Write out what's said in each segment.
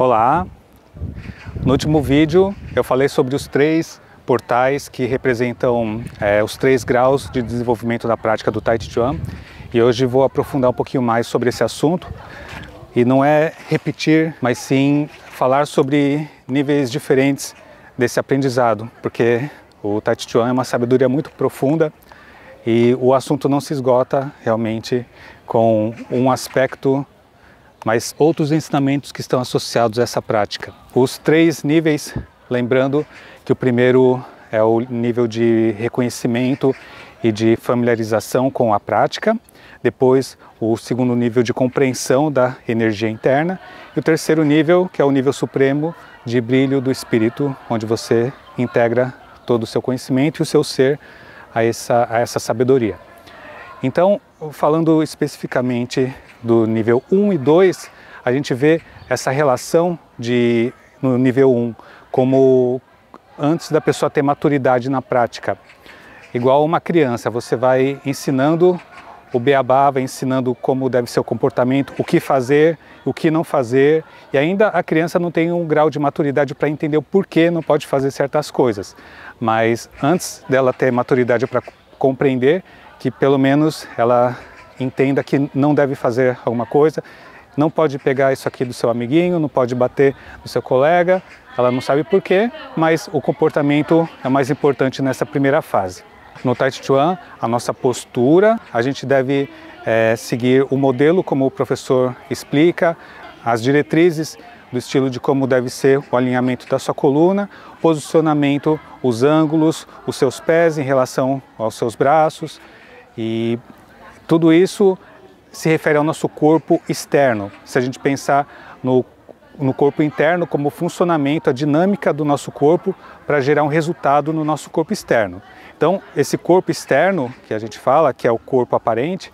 Olá! No último vídeo eu falei sobre os três portais que representam é, os três graus de desenvolvimento da prática do Tai Chi Chuan e hoje vou aprofundar um pouquinho mais sobre esse assunto e não é repetir, mas sim falar sobre níveis diferentes desse aprendizado, porque o Tai Chi Chuan é uma sabedoria muito profunda e o assunto não se esgota realmente com um aspecto mas outros ensinamentos que estão associados a essa prática. Os três níveis, lembrando que o primeiro é o nível de reconhecimento e de familiarização com a prática, depois o segundo nível de compreensão da energia interna e o terceiro nível, que é o nível supremo de brilho do espírito, onde você integra todo o seu conhecimento e o seu ser a essa, a essa sabedoria. Então, falando especificamente do nível 1 e 2, a gente vê essa relação de no nível 1 como antes da pessoa ter maturidade na prática. Igual uma criança, você vai ensinando o beabá, vai ensinando como deve ser o comportamento, o que fazer, o que não fazer, e ainda a criança não tem um grau de maturidade para entender o porquê não pode fazer certas coisas. Mas antes dela ter maturidade para compreender que pelo menos ela entenda que não deve fazer alguma coisa, não pode pegar isso aqui do seu amiguinho, não pode bater no seu colega, ela não sabe por quê, mas o comportamento é mais importante nessa primeira fase. No Tai Chi Chuan, a nossa postura, a gente deve é, seguir o modelo como o professor explica, as diretrizes do estilo de como deve ser o alinhamento da sua coluna, posicionamento, os ângulos, os seus pés em relação aos seus braços e tudo isso se refere ao nosso corpo externo. Se a gente pensar no, no corpo interno como o funcionamento, a dinâmica do nosso corpo para gerar um resultado no nosso corpo externo. Então, esse corpo externo que a gente fala, que é o corpo aparente,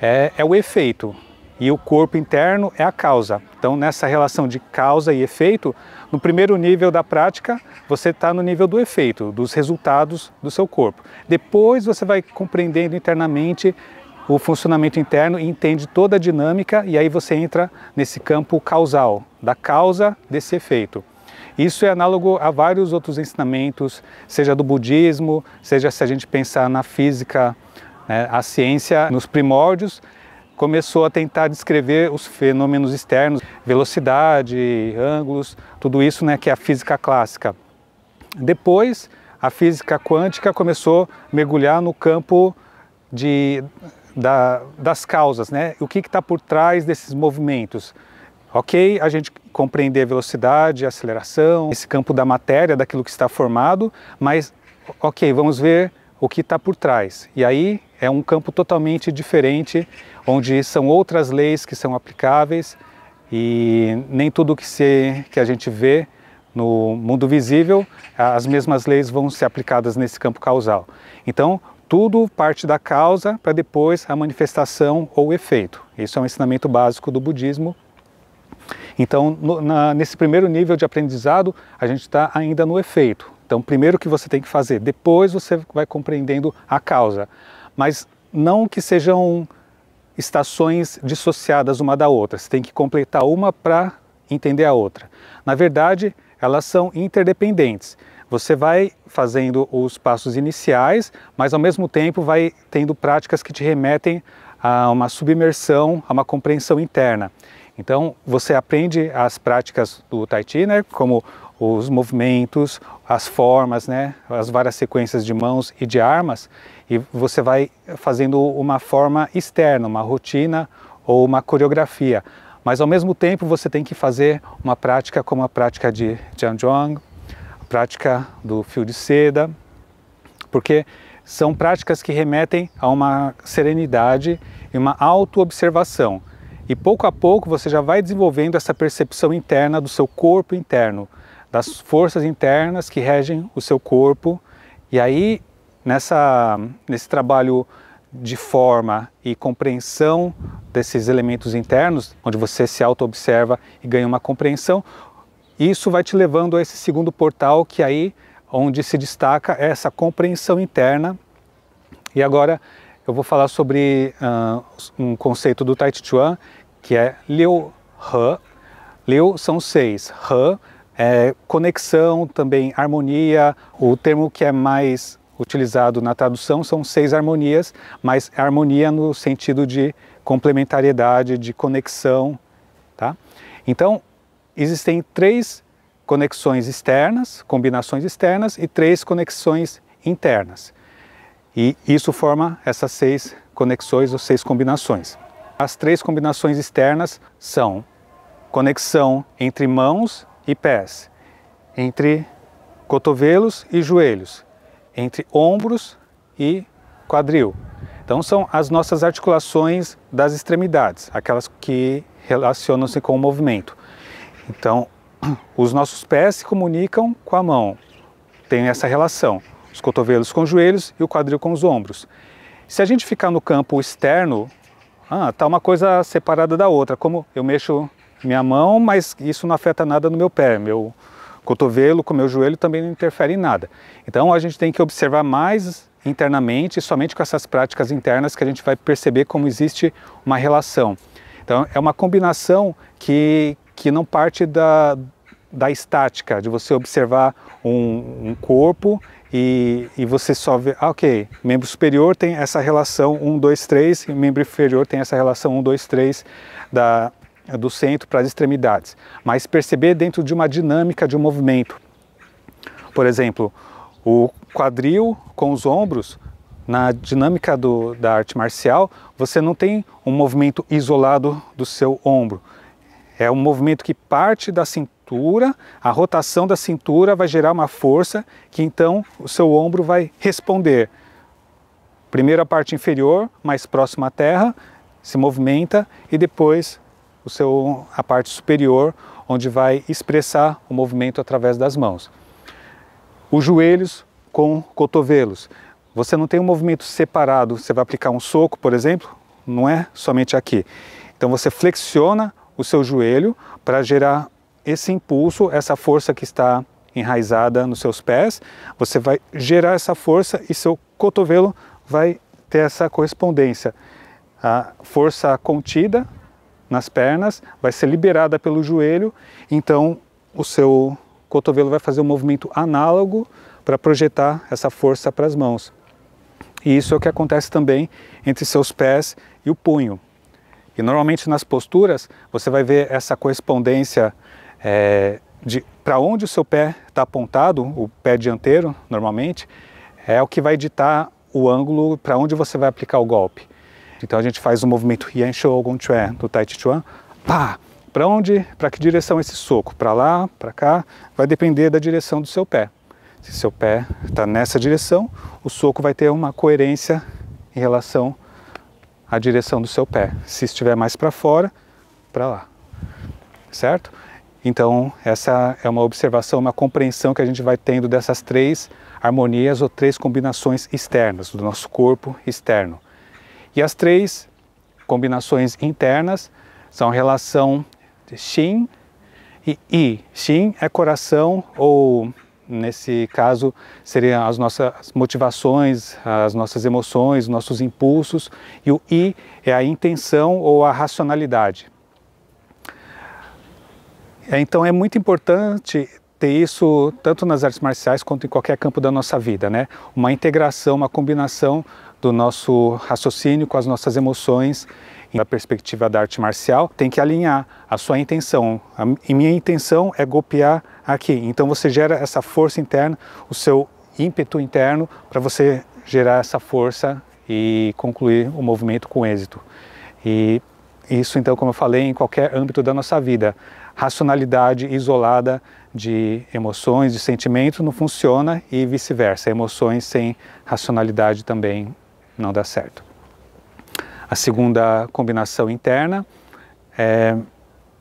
é, é o efeito, e o corpo interno é a causa. Então, nessa relação de causa e efeito, no primeiro nível da prática, você está no nível do efeito, dos resultados do seu corpo. Depois, você vai compreendendo internamente o funcionamento interno e entende toda a dinâmica e aí você entra nesse campo causal, da causa desse efeito. Isso é análogo a vários outros ensinamentos, seja do budismo, seja se a gente pensar na física, né, a ciência nos primórdios começou a tentar descrever os fenômenos externos, velocidade, ângulos, tudo isso né, que é a física clássica. Depois, a física quântica começou a mergulhar no campo de da, das causas, né? O que está por trás desses movimentos? Ok, a gente compreender a velocidade, a aceleração, esse campo da matéria, daquilo que está formado, mas ok, vamos ver o que está por trás. E aí é um campo totalmente diferente, onde são outras leis que são aplicáveis e nem tudo que, se, que a gente vê no mundo visível, as mesmas leis vão ser aplicadas nesse campo causal. Então, tudo parte da causa para depois a manifestação ou o efeito. Isso é um ensinamento básico do budismo. Então, no, na, nesse primeiro nível de aprendizado, a gente está ainda no efeito. Então, primeiro o que você tem que fazer, depois você vai compreendendo a causa. Mas não que sejam estações dissociadas uma da outra. Você tem que completar uma para entender a outra. Na verdade, elas são interdependentes. Você vai fazendo os passos iniciais, mas ao mesmo tempo vai tendo práticas que te remetem a uma submersão, a uma compreensão interna. Então você aprende as práticas do Tai Chi, né, como os movimentos, as formas, né, as várias sequências de mãos e de armas, e você vai fazendo uma forma externa, uma rotina ou uma coreografia. Mas ao mesmo tempo você tem que fazer uma prática como a prática de Zhuang, prática do fio de seda, porque são práticas que remetem a uma serenidade e uma autoobservação. E pouco a pouco você já vai desenvolvendo essa percepção interna do seu corpo interno, das forças internas que regem o seu corpo. E aí, nessa, nesse trabalho de forma e compreensão desses elementos internos, onde você se auto-observa e ganha uma compreensão, isso vai te levando a esse segundo portal, que é aí onde se destaca essa compreensão interna. E agora eu vou falar sobre uh, um conceito do Tai Chi Chuan, que é Liu He. Liu são seis, He é conexão, também harmonia, o termo que é mais utilizado na tradução são seis harmonias, mas é harmonia no sentido de complementariedade, de conexão, tá? Então, existem três conexões externas, combinações externas e três conexões internas. E isso forma essas seis conexões ou seis combinações. As três combinações externas são conexão entre mãos e pés, entre cotovelos e joelhos, entre ombros e quadril. Então são as nossas articulações das extremidades, aquelas que relacionam-se com o movimento. Então, os nossos pés se comunicam com a mão, tem essa relação, os cotovelos com os joelhos e o quadril com os ombros. Se a gente ficar no campo externo, ah, tá uma coisa separada da outra, como eu mexo minha mão, mas isso não afeta nada no meu pé, meu cotovelo com meu joelho também não interfere em nada. Então a gente tem que observar mais internamente, somente com essas práticas internas que a gente vai perceber como existe uma relação. Então é uma combinação que, que não parte da, da estática, de você observar um, um corpo e, e, você só vê, ah, ok, membro superior tem essa relação 1, 2, 3 e membro inferior tem essa relação 1, 2, 3 da, do centro para as extremidades. Mas perceber dentro de uma dinâmica de um movimento. Por exemplo, o quadril com os ombros, na dinâmica do, da arte marcial, você não tem um movimento isolado do seu ombro, é um movimento que parte da cintura, a rotação da cintura vai gerar uma força que então o seu ombro vai responder. Primeiro a parte inferior, mais próxima à terra, se movimenta e depois o seu, a parte superior, onde vai expressar o movimento através das mãos. Os joelhos com cotovelos. Você não tem um movimento separado, você vai aplicar um soco, por exemplo, não é somente aqui. Então você flexiona o seu joelho para gerar esse impulso, essa força que está enraizada nos seus pés. Você vai gerar essa força e seu cotovelo vai ter essa correspondência. A força contida nas pernas vai ser liberada pelo joelho, então o seu cotovelo vai fazer um movimento análogo para projetar essa força para as mãos. E isso é o que acontece também entre seus pés e o punho. E normalmente nas posturas você vai ver essa correspondência é, de para onde o seu pé está apontado, o pé dianteiro normalmente, é o que vai ditar o ângulo para onde você vai aplicar o golpe. Então a gente faz o movimento Yan Shou Gong Chuan do Tai Chi Chuan, pá! Para onde, para que direção esse soco? Para lá, para cá? Vai depender da direção do seu pé. Se seu pé está nessa direção, o soco vai ter uma coerência em relação a direção do seu pé. Se estiver mais para fora, para lá. Certo? Então, essa é uma observação, uma compreensão que a gente vai tendo dessas três harmonias ou três combinações externas do nosso corpo externo. E as três combinações internas são relação de Shin e I. Shin é coração ou nesse caso seriam as nossas motivações, as nossas emoções, nossos impulsos e o I é a intenção ou a racionalidade. É, então é muito importante ter isso tanto nas artes marciais quanto em qualquer campo da nossa vida, né? Uma integração, uma combinação do nosso raciocínio com as nossas emoções na perspectiva da arte marcial, tem que alinhar a sua intenção. A, e minha intenção é golpear aqui. Então você gera essa força interna, o seu ímpeto interno para você gerar essa força e concluir o movimento com êxito. E isso, então, como eu falei, em qualquer âmbito da nossa vida. Racionalidade isolada de emoções, de sentimentos, não funciona e vice-versa. Emoções sem racionalidade também não dá certo. A segunda combinação interna é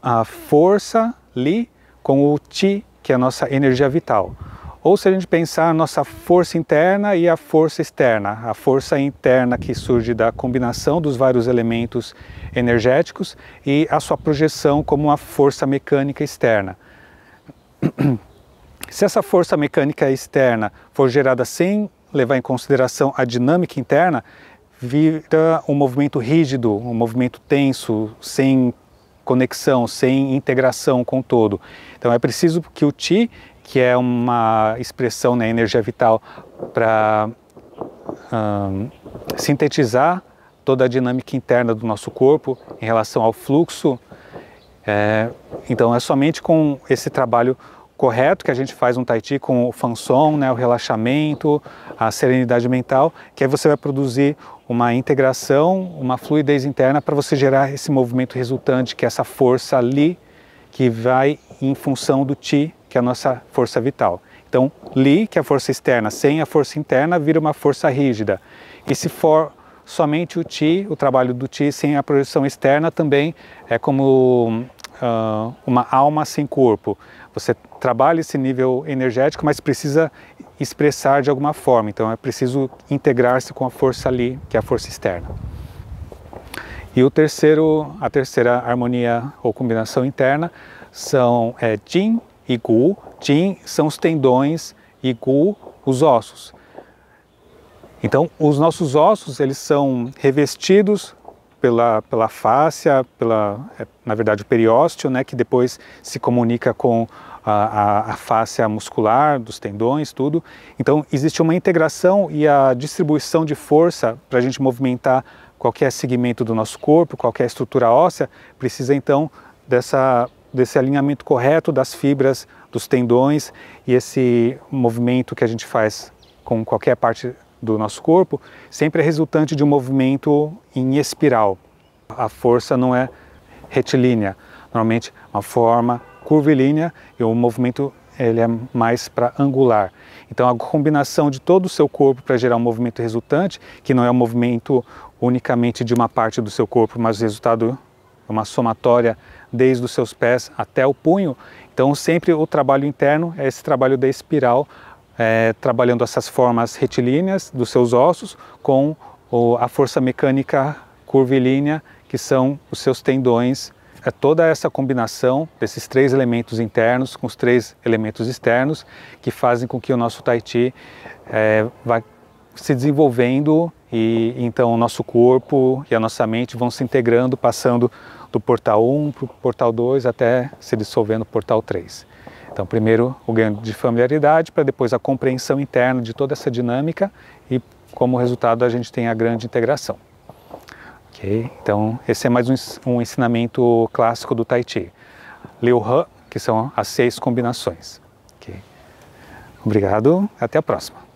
a força Li com o Ti, que é a nossa energia vital. Ou se a gente pensar a nossa força interna e a força externa, a força interna que surge da combinação dos vários elementos energéticos e a sua projeção como uma força mecânica externa. Se essa força mecânica externa for gerada sem levar em consideração a dinâmica interna, vira um movimento rígido, um movimento tenso, sem conexão, sem integração com todo. Então é preciso que o Ti, que é uma expressão na né, energia vital para sintetizar toda a dinâmica interna do nosso corpo em relação ao fluxo. É, então é somente com esse trabalho correto que a gente faz um tai chi com o fanson, né, o relaxamento, a serenidade mental, que aí você vai produzir uma integração, uma fluidez interna para você gerar esse movimento resultante, que é essa força ali que vai em função do Ti, que é a nossa força vital. Então, Li, que é a força externa, sem a força interna, vira uma força rígida. E se for somente o Ti, o trabalho do Ti sem a projeção externa também é como uh, uma alma sem corpo. Você trabalha esse nível energético, mas precisa expressar de alguma forma. Então é preciso integrar-se com a força ali, que é a força externa. E o terceiro, a terceira harmonia ou combinação interna são é, Jin e Gu. Jin são os tendões e Gu os ossos. Então, os nossos ossos eles são revestidos pela, pela fáscia, pela, é, na verdade, o periósteo, né, que depois se comunica com a, a, a fáscia muscular, dos tendões, tudo. Então, existe uma integração e a distribuição de força para a gente movimentar qualquer segmento do nosso corpo, qualquer estrutura óssea, precisa então dessa, desse alinhamento correto das fibras, dos tendões e esse movimento que a gente faz com qualquer parte do nosso corpo sempre é resultante de um movimento em espiral. A força não é retilínea, normalmente uma forma curvilínea e o movimento ele é mais para angular. Então a combinação de todo o seu corpo para gerar um movimento resultante, que não é um movimento unicamente de uma parte do seu corpo, mas o resultado é uma somatória desde os seus pés até o punho. Então sempre o trabalho interno é esse trabalho da espiral é, trabalhando essas formas retilíneas dos seus ossos com o, a força mecânica curvilínea, que são os seus tendões. É toda essa combinação desses três elementos internos com os três elementos externos que fazem com que o nosso tai chi é, vá se desenvolvendo e então o nosso corpo e a nossa mente vão se integrando, passando do portal 1 para o portal 2 até se dissolvendo no portal 3. Então, primeiro o ganho de familiaridade, para depois a compreensão interna de toda essa dinâmica e, como resultado, a gente tem a grande integração. Okay? Então, esse é mais um, um ensinamento clássico do Tai Chi. Liu He, que são as seis combinações. Okay? Obrigado, até a próxima.